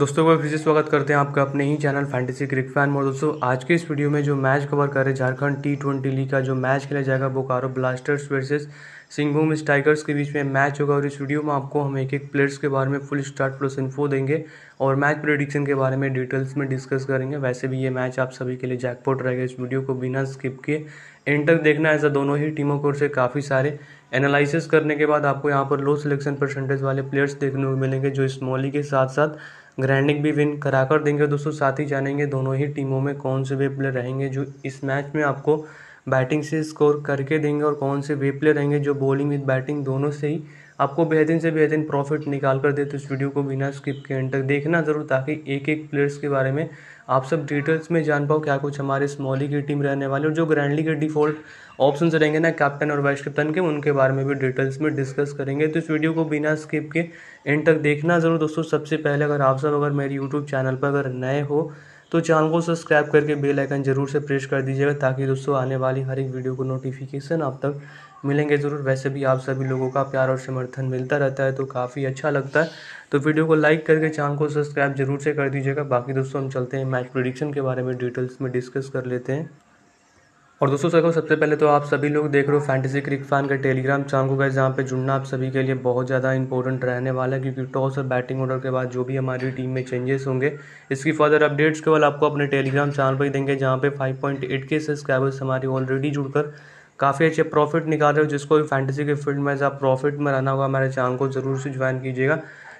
दोस्तों को फिर से स्वागत करते हैं आपका अपने ही चैनल फैंटेसी क्रिक फैन में दोस्तों आज के इस वीडियो में जो मैच कवर कर रहे झारखंड टी ट्वेंटी लीग का जो मैच खेला जाएगा Bokaro blasters versus Singhbhum strikers के बीच में मैच होगा और इस वीडियो में आपको हम एक एक प्लेयर्स के बारे में फुल स्टार्ट प्लस इन्फो देंगे और मैच प्रोडिक्शन के बारे में डिटेल्स में डिस्कस करेंगे वैसे भी ये मैच आप सभी के लिए जैकपोट रहेगा इस वीडियो को बिना स्किप किए एंड तक देखना ऐसा दोनों ही टीमों को से काफ़ी सारे एनालिसिस करने के बाद आपको यहाँ पर लो सिलेक्शन परसेंटेज वाले प्लेयर्स देखने को मिलेंगे जो इस मॉली के साथ साथ ग्रैंडिंग भी विन करा कर देंगे दोस्तों साथ ही जानेंगे दोनों ही टीमों में कौन से वे प्लेयर रहेंगे जो इस मैच में आपको बैटिंग से स्कोर करके देंगे और कौन से वे प्लेयर रहेंगे जो बॉलिंग विद बैटिंग दोनों से ही आपको बेहतरीन से बेहतरीन प्रॉफिट निकाल कर दे तो इस वीडियो को बिना स्किप के एंड तक देखना ज़रूर ताकि एक एक प्लेयर्स के बारे में आप सब डिटेल्स में जान पाओ क्या कुछ हमारे स्मॉली की टीम रहने वाली और जो ग्रैंडली के डिफॉल्ट ऑप्शन रहेंगे ना कैप्टन और वाइस कैप्टन के उनके बारे में भी डिटेल्स में डिस्कस करेंगे तो इस वीडियो को बिना स्किप के एंड तक देखना ज़रूर दोस्तों सबसे पहले अगर आप सब अगर मेरे यूट्यूब चैनल पर अगर नए हो तो चैनल को सब्सक्राइब करके बेल आइकन जरूर से प्रेस कर दीजिएगा ताकि दोस्तों आने वाली हर एक वीडियो को नोटिफिकेशन आप तक मिलेंगे ज़रूर वैसे भी आप सभी लोगों का प्यार और समर्थन मिलता रहता है तो काफ़ी अच्छा लगता है तो वीडियो को लाइक करके चैनल को सब्सक्राइब जरूर से कर दीजिएगा बाकी दोस्तों हम चलते हैं मैच प्रोडिक्शन के बारे में डिटेल्स में डिस्कस कर लेते हैं और दोस्तों सर सबसे पहले तो आप सभी लोग देख रहे हो फैंटेसी क्रिक फैन का टेलीग्राम चैनल को गए जहाँ पे जुड़ना आप सभी के लिए बहुत ज़्यादा इंपॉर्टेंट रहने वाला है क्योंकि टॉस और बैटिंग ऑर्डर के बाद जो भी हमारी टीम में चेंजेस होंगे इसकी फर्दर अपडेट्स केवल आपको अपने टेलीग्राम चैनल पर ही देंगे जहाँ पे एट के सब्सक्राइबर्स हमारे ऑलरेडी जुड़कर काफ़ी अच्छे प्रॉफिट निकाल रहे हो जिसको भी फैंटेसी के फील्ड में ज़्यादा प्रॉफिट में रहना होगा हमारे चैनल को ज़रूर से ज्वाइन कीजिएगा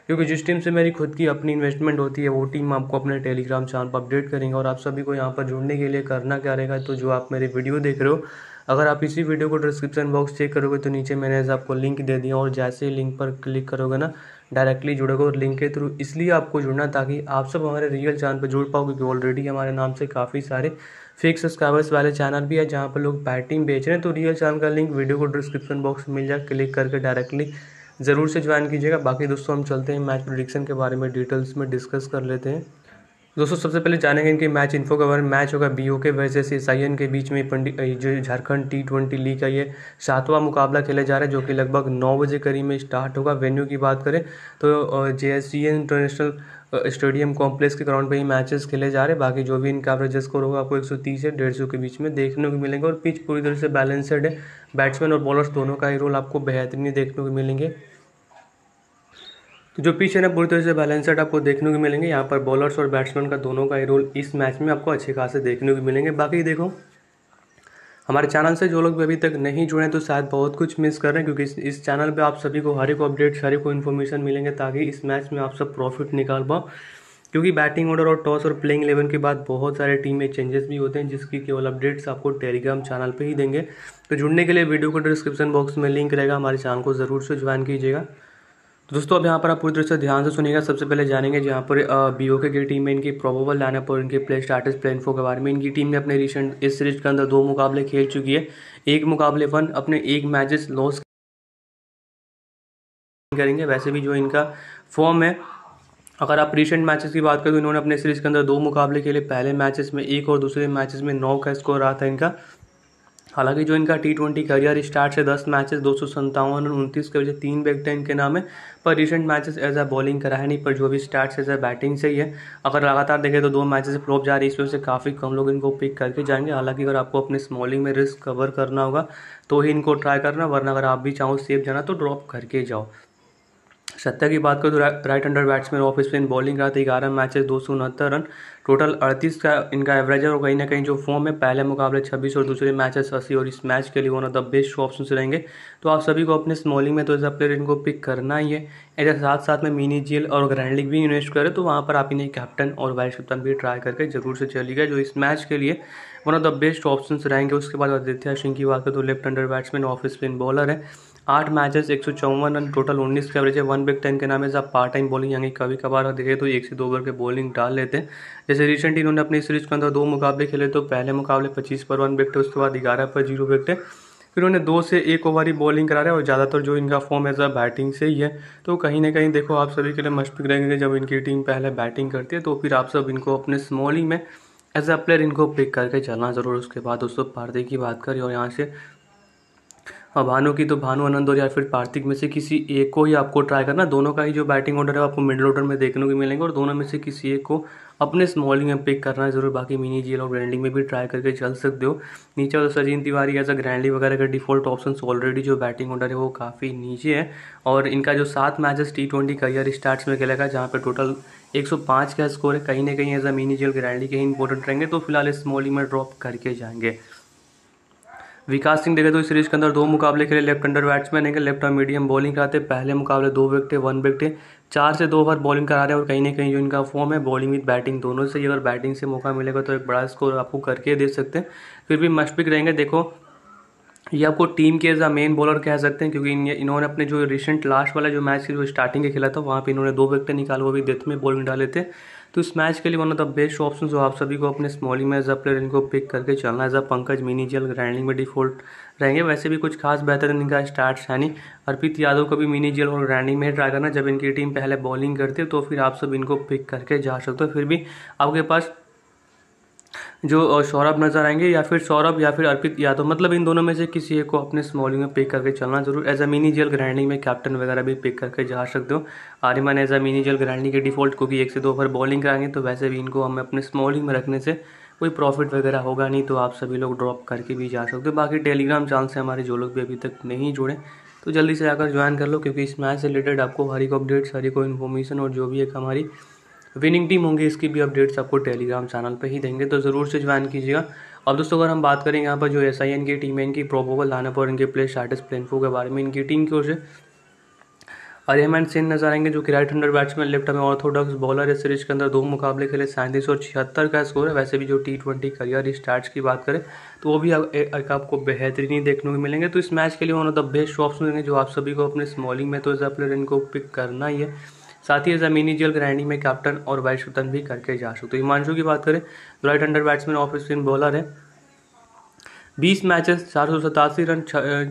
क्योंकि जिस टीम से मेरी खुद की अपनी इन्वेस्टमेंट होती है वो टीम आपको अपने टेलीग्राम चैनल पर अपडेट करेंगे और आप सभी को यहाँ पर जुड़ने के लिए करना क्या रहेगा तो जो आप मेरी वीडियो देख रहे हो अगर आप इसी वीडियो को डिस्क्रिप्शन बॉक्स चेक करोगे तो नीचे मैंने आपको लिंक दे दिया और जैसे ही लिंक पर क्लिक करोगे ना डायरेक्टली जुड़ेगा और लिंक के थ्रू इसलिए आपको जुड़ना ताकि आप सब हमारे रियल चैनल पर जुड़ पाओ क्योंकि ऑलरेडी हमारे नाम से काफ़ी सारे फेक सब्सक्राइबर्स वाले चैनल भी है जहाँ पर लोग बैटिंग बेच रहे हैं तो रियल चैनल का लिंक वीडियो को डिस्क्रिप्शन बॉक्स में मिल जाए क्लिक करके डायरेक्टली ज़रूर से ज्वाइन कीजिएगा बाकी दोस्तों हम चलते हैं मैच प्रोडिक्शन के बारे में डिटेल्स में डिस्कस कर लेते हैं दोस्तों सबसे पहले जानेंगे इनके मैच इन्फो के बारे में मैच होगा बी के वर्सेस एस के बीच में जो झारखंड टी ट्वेंटी लीग का ये सातवां मुकाबला खेला जा रहा है जो कि लगभग नौ बजे करीब में स्टार्ट होगा वेन्यू की बात करें तो जे इंटरनेशनल स्टेडियम कॉम्प्लेक्स के ग्राउंड पर ही मैचेस खेले जा रहे हैं बाकी जो भी इनका एवरेज स्कोर होगा आपको 130 से 150 के बीच में देखने को मिलेंगे और पिच पूरी तरह से बैलेंसड है बैट्समैन और बॉलर्स दोनों का ही रोल आपको बेहतरीन देखने को मिलेंगे जो पिच है ना पूरी तरह से बैलेंसड आपको देखने को मिलेंगे यहाँ पर बॉलर्स और बैट्समैन का दोनों का ही रोल इस मैच में आपको अच्छे खासे देखने को मिलेंगे बाकी देखो हमारे चैनल से जो लोग भी अभी तक नहीं जुड़े तो शायद बहुत कुछ मिस कर रहे हैं क्योंकि इस, चैनल पे आप सभी को हर एक अपडेट्स हर एक को इन्फॉर्मेशन मिलेंगे ताकि इस मैच में आप सब प्रॉफिट निकाल पाओ क्योंकि बैटिंग ऑर्डर और टॉस और प्लेइंग इलेवन के बाद बहुत सारे टीम में चेंजेस भी होते हैं जिसकी केवल अपडेट्स आपको टेलीग्राम चैनल पर ही देंगे तो जुड़ने के लिए वीडियो को डिस्क्रिप्शन बॉक्स में लिंक रहेगा हमारे चैनल को ज़रूर से ज्वाइन कीजिएगा तो दोस्तों अब यहाँ पर आप पूरी तरह से ध्यान से सुनिएगा सबसे पहले जानेंगे जहाँ पर बी के की टीम में इनकी प्रोबेबल लाइनअप और इनके प्ले स्टार्टर्स प्ले इन्फो के बारे में इनकी टीम ने अपने रिसेंट इस सीरीज के अंदर दो मुकाबले खेल चुकी है एक मुकाबले वन अपने एक मैचेस लॉस करेंगे वैसे भी जो इनका फॉर्म है अगर आप रिसेंट मैचेस की बात करें तो इन्होंने अपने सीरीज के अंदर दो मुकाबले खेले पहले मैचेस में एक और दूसरे मैचेस में नौ का स्कोर रहा था इनका हालांकि जो इनका टी ट्वेंटी करियर स्टार्ट से दस मैचेस दो सौ संतावन और उनतीस के वजह तीन बैक टाइम के नाम है पर recent matches as a bowling करा है नहीं पर जो भी स्टार्ट एज अ बैटिंग से ही है अगर लगातार देखें तो दो मैचेस प्रॉप जा रही है इस वजह से काफ़ी कम लोग इनको पिक करके जाएंगे हालांकि अगर आपको अपने स्मॉलिंग में रिस्क कवर करना होगा तो ही इनको ट्राई करना वरना अगर आप भी चाहो सेफ जाना तो ड्रॉप करके जाओ सत्तर की बात करो तो रा, right hander batsman off spin bowling रहा था ग्यारह मैचेस दो सौ उनहत्तर रन टोटल अड़तीस का इनका एवरेज है और कहीं ना कहीं जो फॉर्म है पहले मुकाबले छब्बीस और दूसरे मैचेस अस्सी और इस मैच के लिए one of the best option रहेंगे तो आप सभी को अपने स्मॉलिंग में तो ऐसा प्लेयर इनको पिक करना ही है ऐसे साथ साथ में मिनी जेल और ग्रैंड लीग भी इन्वेस्ट करें तो वहाँ पर आप इन्हें कैप्टन और वाइस कैप्टन भी ट्राई करके जरूर से चलिएगा जो इस मैच के लिए one of the best option रहेंगे उसके बाद आदित्य सिंह की बात करें तो left hander batsman off spin bowler है आठ मैचेस एक सौ चौवन रन टोटल उन्नीस के एवरेज है वन बिग टेन के नाम है जब पार्ट टाइम बॉलिंग यानी कभी कभार देखे तो एक से दो ओवर के बॉलिंग डाल लेते हैं जैसे रिसेंटली इन्होंने अपनी सीरीज के अंदर दो मुकाबले खेले तो पहले मुकाबले पच्चीस पर वन विकेट उसके बाद ग्यारह पर जीरो विकट है फिर उन्हें दो से एक ओवर ही बॉलिंग करा रहे हैं और ज़्यादातर जो इनका फॉर्म है सब बैटिंग से ही है तो कहीं ना कहीं देखो आप सभी के लिए मशफिक रहेंगे जब इनकी टीम पहले बैटिंग करती है तो फिर आप सब इनको अपने स्मॉलिंग में एज अ प्लेयर इनको पिक करके चलना ज़रूर उसके बाद दोस्तों पारदे की बात करें और यहाँ से और भानु की तो भानु आनंद और या फिर पार्थिक में से किसी एक को ही आपको ट्राई करना दोनों का ही जो बैटिंग ऑर्डर है आपको मिडिल ऑर्डर में देखने को मिलेंगे और दोनों में से किसी एक को अपने स्मॉलिंग में पिक करना जरूर बाकी मिनी जी और ग्रैंडिंग में भी ट्राई करके चल सकते हो नीचे तो Sachin Tiwari as a grand league वगैरह का डिफॉल्ट ऑप्शन ऑलरेडी जो बैटिंग ऑर्डर है वो काफ़ी नीचे है और इनका जो सात matches T twenty career stats में खेलेगा जहाँ पर टोटल 105 का स्कोर है कहीं ना कहीं एज अ मिनी और ग्रैंडिंग के ही इंपॉर्टेंट रहेंगे तो फिलहाल स्मॉलिंग में ड्रॉप करके जाएंगे विकास सिंह देखे तो इस सीरीज के अंदर दो मुकाबले खेले लेफ्ट अंडर बैट्समैन है लेफ्ट और मीडियम बॉलिंग कराते पहले मुकाबले दो विकटे वन थे चार से दो ओवर बॉलिंग करा रहे हैं और कहीं ना कहीं जो इनका फॉर्म है बॉलिंग विद बैटिंग दोनों से ही अगर बैटिंग से मौका मिलेगा तो एक बड़ा स्कोर आपको करके दे सकते हैं फिर भी पिक रहेंगे देखो ये आपको टीम के एज अ मेन बॉलर कह सकते हैं क्योंकि इन्होंने अपने जो रिसेंट लास्ट वाला जो मैच जो स्टार्टिंग के खेला था वहाँ पे इन्होंने दो विकटें निकाल वो भी डेथ में बॉलिंग डाले थे तो इस मैच के लिए one of the best option जो आप सभी को अपने स्मॉली में एज अ प्लेयर इनको पिक करके चलना है as a Pankaj mini GL grand league में डिफॉल्ट रहेंगे वैसे भी कुछ खास बेहतर इनका स्टार्ट है नहीं अर्पित यादव को भी मिनी जेल और ग्राइंडिंग में ट्राई करना जब इनकी टीम पहले बॉलिंग करती है तो फिर आप सब इनको पिक करके जा सकते हो फिर भी आपके पास जो सौरभ नज़र आएंगे या फिर सौरभ या फिर अर्पित यादव मतलब इन दोनों में से किसी एक को अपने स्मॉलिंग में पिक करके चलना जरूर as a mini GL grand league में कैप्टन वगैरह भी पिक करके जा सकते हो Ariman as a mini GL grand league के डिफॉल्ट क्योंकि एक से दो ओवर बॉलिंग कराएंगे तो वैसे भी इनको हमें अपने स्मॉलिंग में रखने से कोई प्रॉफिट वगैरह होगा नहीं तो आप सभी लोग ड्रॉप करके भी जा सकते हो बाकी टेलीग्राम चैनल से हमारे जो लोग भी अभी तक नहीं जुड़े तो जल्दी से आकर ज्वाइन कर लो क्योंकि इस मैच से रिलेटेड आपको हर एक अपडेट्स हर एक इन्फॉर्मेशन और जो भी एक हमारी विनिंग टीम होंगे इसकी भी अपडेट्स आपको टेलीग्राम चैनल पर ही देंगे तो ज़रूर से ज्वाइन कीजिएगा अब दोस्तों अगर हम बात करें यहाँ पर जो एस आई एन की टीम है इनकी प्रोबोबल लाने और इनके प्लेयर प्लेन प्लेनफो के बारे में इनकी टीम की ओर से अरियमैन सेन नजर आएंगे जो कि राइट हंडर बैट्समैन लेफ्ट में ऑर्थोडॉक्स बॉलर है सीरीज के अंदर दो मुकाबले खेले सैंतीस और छिहत्तर का स्कोर है वैसे भी जो टी ट्वेंटी करियर स्टार्ट की बात करें तो वो भी एक आपको बेहतरीन ही देखने को मिलेंगे तो इस मैच के लिए one of the best option होंगे जो आप सभी को अपने स्मॉलिंग में तो एज अ प्लेयर इनको पिक करना ही है साथ ही जमीनी जल ग्राइंडिंग में कैप्टन और वाइस कप्तान भी करके जा सकते हिमांशु की बात करें right hander batsman off spin bowler है बीस मैचेस चार सौ सतासी रन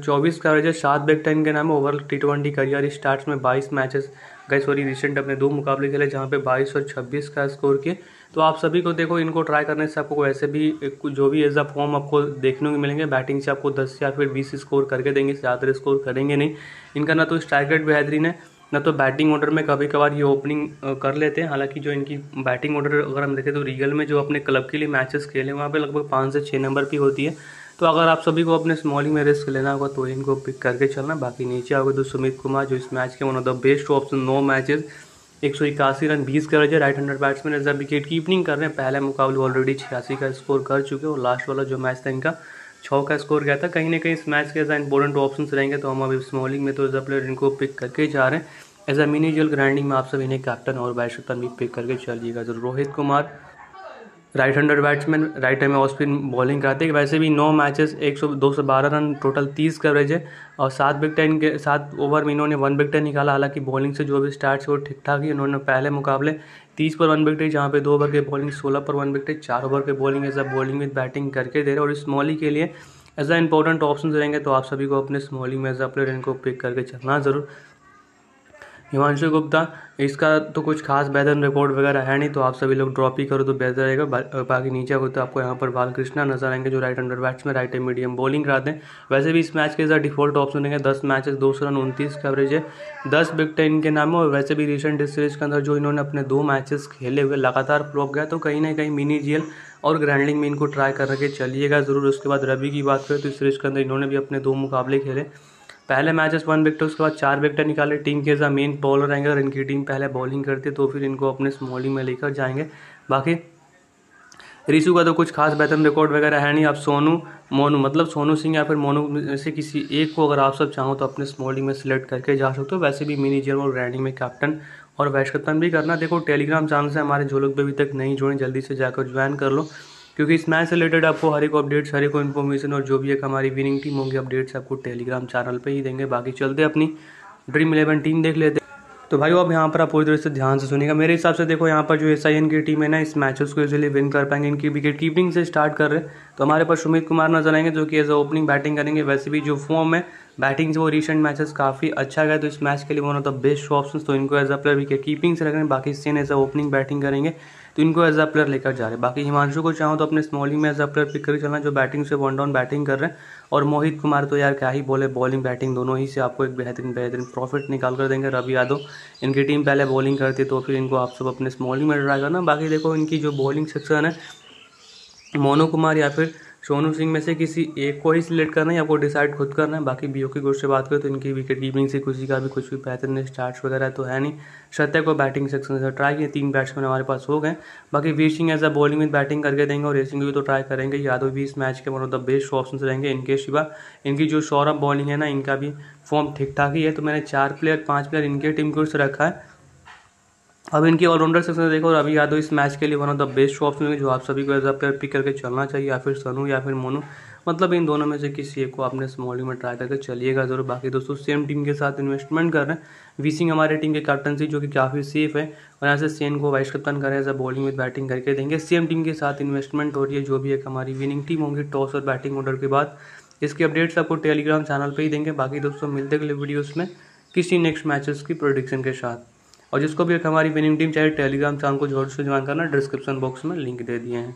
चौबीस कवरेज सात बैक टाइम के नाम overall T twenty career start में बाईस मैचेस गए सॉरी रिसेंट अपने दो मुकाबले खेले जहाँ पे बाईस और छब्बीस का स्कोर किए तो आप सभी को देखो इनको ट्राई करने से आपको वैसे भी जो भी एज अ फॉर्म आपको देखने को मिलेंगे बैटिंग से आपको दस या फिर बीस स्कोर करके देंगे ज़्यादातर स्कोर करेंगे नहीं इनका ना तो स्ट्राइक रेट बेहतरीन है ना तो बैटिंग ऑर्डर में कभी कभार ये ओपनिंग कर लेते हैं हालांकि जो इनकी बैटिंग ऑर्डर अगर हम देखें तो रीगल में जो अपने क्लब के लिए मैचेस खेले वहाँ पे लगभग पाँच से छः नंबर की होती है तो अगर आप सभी को अपने स्मॉलिंग में रिस्क लेना होगा तो इनको पिक करके चलना बाकी नीचे आओगे तो सुमित कुमार जो इस मैच के one of the best option नो मैचेस एक सौ इक्यासी रन बीस कर है right hander batsman as wicket keeping कर रहे हैं पहले मुकाबले ऑलरेडी छियासी का स्कोर कर चुके हैं और लास्ट वाला जो मैच था इनका छः का स्कोर गया था कहीं ना कहीं इस मैच के ऐसा इंपॉर्टेंट ऑप्शन रहेंगे तो हम अभी स्मॉलिंग में तो एज अ प्लेयर इनको पिक करके ही जा रहे हैं एज अ मिनीजुअल ग्राइंडिंग में आप सभी इन्हें कैप्टन और बैट्समैन भी पिक करके चलिएगा जो तो Rohit Kumar right handed batsman right hand में ऑफ स्पिन बॉलिंग कराते हैं वैसे भी नौ मैचेस एक सौ दो सौ बारह रन टोटल तीस कवरेज है और सात बिग टेन के सात ओवर में इन्होंने वन बिग टेन निकाला हालांकि बॉलिंग से जो भी स्टार्ट वो ठीक ठाक ही इन्होंने पहले मुकाबले तीस पर वन विकटे जहाँ पे दो ओवर के बॉलिंग सोलह पर वन विकटे चार ओवर के bowling as a bowling with batting करके दे रहे और स्मॉली के लिए एज अ इंपॉर्टेंट ऑप्शन रहेंगे तो आप सभी को अपने स्मॉलिंग में एज अ प्लेयर इनको पिक करके चलना जरूर हिमांशु गुप्ता इसका तो कुछ खास बैदन रिकॉर्ड वगैरह है नहीं तो आप सभी लोग ड्रॉप ही करो तो बेहतर रहेगा बाकी नीचे हो तो आपको यहाँ पर बालकृष्णा नजर आएंगे जो right hander batsman right hand medium bowling कराते हैं वैसे भी इस मैच के साथ डिफॉल्ट ऑप्शन रहेंगे दस मैचेस दो सौ रन उनतीस का एवरेज है दस बिग इनके नाम है और वैसे भी रिसेंट इस सीरीज के अंदर जो इन्होंने अपने दो मैचेस खेले हुए लगातार प्रॉप गया तो कहीं ना कहीं मिनी जीएल और ग्रैंडलिंग में इनको ट्राई करके चलिएगा ज़रूर उसके बाद रवि की बात करें तो इस सीरीज के अंदर इन्होंने भी अपने दो मुकाबले खेले पहले मैचेस वन विकेट उसके बाद चार विकेट निकाले टीम के जो मेन बॉलर आएंगे अगर इनकी टीम पहले बॉलिंग करती है तो फिर इनको अपने स्मॉलिंग में लेकर जाएंगे बाकी रिशु का तो कुछ खास बेहतर रिकॉर्ड वगैरह है नहीं आप सोनू मोनू मतलब सोनू सिंह या फिर मोनू से किसी एक को अगर आप सब चाहो तो अपने स्मॉलिंग में सिलेक्ट करके जा सकते हो वैसे भी जर्म और रैनिंग में कैप्टन और वाइस भी करना देखो टेलीग्राम चैनल से हमारे जो लोग भी अभी तक नहीं जुड़े जल्दी से जाकर ज्वाइन कर लो क्योंकि इस मैच से रिलेटेड आपको हर एक अपडेट्स हर एक इन्फॉर्मेशन और जो भी एक हमारी विनिंग टीम होंगी अपडेट्स आपको टेलीग्राम चैनल पर ही देंगे बाकी चलते अपनी ड्रीम इलेवन टीम देख लेते तो भाई अब यहाँ पर आप पूरी तरह से ध्यान से सुनेगा मेरे हिसाब से देखो यहाँ पर जो एस की टीम है ना इस मैचेस को यूजली विन कर पाएंगे इनकी विकेट कीपिंग से स्टार्ट कर रहे हैं तो हमारे पास सुमित कुमार नजर आएंगे जो कि एज ओपनिंग बैटिंग करेंगे वैसे भी जो फॉर्म है बैटिंग से वो रिसेंट मैचेस काफ़ी अच्छा गया तो इस मैच के लिए one of the best option तो इनको as a player wicket keeping से रख रहे हैं बाकी सीन एज अ ओपनिंग बैटिंग करेंगे तो इनको एज अ प्लेयर लेकर जा रहे हैं बाकी हिमांशु को चाहूँ तो अपने स्मॉलिंग में एज अ प्लेयर पिक कर चलना जो बैटिंग से वन डाउन बैटिंग कर रहे हैं और मोहित कुमार तो यार क्या ही बोले बॉलिंग बैटिंग दोनों ही से आपको एक बेहतरीन बेहतरीन प्रॉफिट निकाल कर देंगे रवि यादव इनकी टीम पहले बॉलिंग करती है तो फिर इनको आप सब अपने स्मॉलिंग में ट्राई करना बाकी देखो इनकी जो बॉलिंग सेक्शन है मोनू कुमार या फिर सोनू सिंह में से किसी एक को ही सिलेक्ट करना है आपको डिसाइड खुद करना है बाकी बीओ की गुड से बात करें तो इनकी विकेट कीपिंग से किसी का भी कुछ भी बेहतरीन स्टार्ट वगैरह तो है नहीं सत्य को बैटिंग सेक्शन से ट्राई किए तीन बैट्समैन हमारे पास हो गए बाकी Veer Singh as a bowling में बैटिंग करके देंगे और रेसिंग भी तो ट्राई करेंगे यादव भी इस मैच के one of the best option रहेंगे इनके शिवा इनकी जो सौरभ बॉलिंग है ना इनका भी फॉर्म ठीक ठाक ही है तो मैंने चार प्लेयर पाँच प्लेयर इनके टीम को रखा है अब इनके ऑलराउंडर सेक्शन देखो और अभी यादव इस मैच के लिए one of the best option जो आप सभी को एज अ पिक करके चलना चाहिए या फिर सनू या फिर मोनू मतलब इन दोनों में से किसी एक को आपने स्मॉलिंग में ट्राई करके चलिएगा जरूर बाकी दोस्तों सेम टीम के साथ इन्वेस्टमेंट कर रहे हैं वी सिंह हमारे टीम के कैप्टनसी जो कि काफ़ी सेफ है और यहाँ से सेन को वाइस कप्तान करें as a bowling with batting करके देंगे सेम टीम के साथ इन्वेस्टमेंट हो रही है जो भी एक हमारी विनिंग टीम होगी टॉस और बैटिंग ऑर्डर के बाद इसके अपडेट्स आपको टेलीग्राम चैनल पर ही देंगे बाकी दोस्तों मिलते अगले वीडियोज़ में किसी नेक्स्ट मैचेस की प्रोडिक्शन के साथ और जिसको भी एक हमारी विनिंग टीम चाहिए टेलीग्राम चैनल को जोर से ज्वाइन करना डिस्क्रिप्शन बॉक्स में लिंक दे दिए हैं